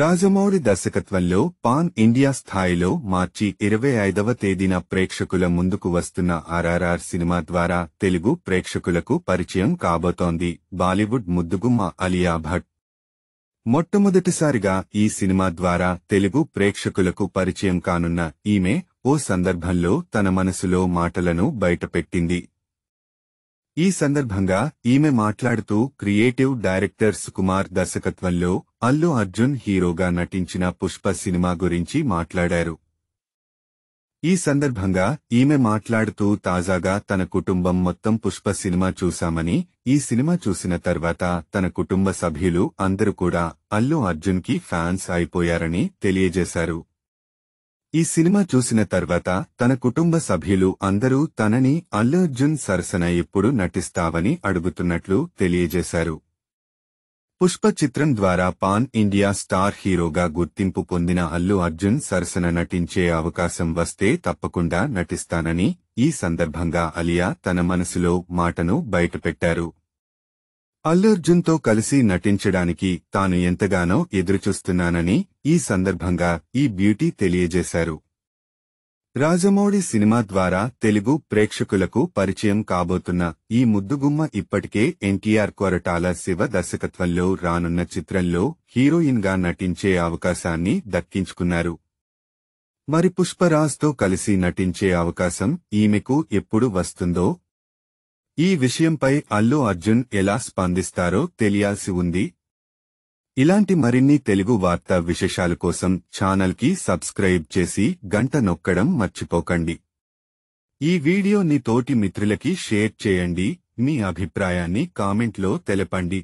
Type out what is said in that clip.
రాజమౌళి దర్శకత్వంలో pan India స్థాయిలో మార్చి ఇరవై ఐదవ తేదీన ప్రేక్షకుల ముందుకు వస్తున్న ఆర్ఆర్ఆర్ సినిమా ద్వారా తెలుగు ప్రేక్షకులకు పరిచయం కాబోతోంది బాలీవుడ్ ముద్దుగుమ్మ అలియా భట్ మొట్టమొదటిసారిగా ఈ సినిమా ద్వారా తెలుగు ప్రేక్షకులకు పరిచయం కానున్న ఈమె ఓ సందర్భంలో తన మనసులో మాటలను బయటపెట్టింది ఈ సందర్భంగా ఈమె మాట్లాడుతూ క్రియేటివ్ డైరెక్టర్ సుకుమార్ దర్శకత్వంలో అల్లు అర్జున్ హీరోగా నటించిన పుష్ప సినిమా గురించి మాట్లాడారు ఈ సందర్భంగా ఈమె మాట్లాడుతూ తాజాగా తన కుటుంబం మొత్తం పుష్ప సినిమా చూశామని ఈ సినిమా చూసిన తర్వాత తన కుటుంబ సభ్యులు అందరూ కూడా అల్లు అర్జున్ కి ఫ్యాన్స్ అయిపోయారని తెలియజేశారు ఈ సినిమా చూసిన తర్వాత తన కుటుంబ సభ్యులు అందరూ తనని అల్లర్జున్ సరసన ఎప్పుడు నటిస్తావని అడుగుతున్నట్లు తెలియజేశారు పుష్ప చిత్రం ద్వారా పాన్ ఇండియా స్టార్ హీరోగా గుర్తింపు పొందిన అల్లు అర్జున్ సరసన నటించే అవకాశం వస్తే తప్పకుండా నటిస్తానని ఈ సందర్భంగా అలియా తన మనసులో మాటను బయటపెట్టారు అల్లర్జున్తో కలిసి నటించడానికి తాను ఎంతగానో ఎదురుచూస్తున్నానని ఈ సందర్భంగా ఈ బ్యూటీ తెలియజేశారు రాజమౌళి సినిమా ద్వారా తెలుగు ప్రేక్షకులకు పరిచయం కాబోతున్న ఈ ముద్దుగుమ్మ ఇప్పటికే ఎన్టీఆర్ కొరటాల శివ దర్శకత్వంలో రానున్న చిత్రంలో హీరోయిన్గా నటించే అవకాశాన్ని దక్కించుకున్నారు మరి పుష్పరాజ్తో కలిసి నటించే అవకాశం ఈమెకు ఎప్పుడు వస్తుందో ఈ విషయంపై అల్లు అర్జున్ ఎలా స్పందిస్తారో తెలియాల్సి ఉంది ఇలాంటి మరిన్ని తెలుగు వార్తా విశేషాల కోసం ఛానల్కి సబ్స్క్రైబ్ చేసి గంట నొక్కడం మర్చిపోకండి ఈ వీడియో నీ తోటి మిత్రులకి షేర్ చేయండి మీ అభిప్రాయాన్ని కామెంట్లో తెలపండి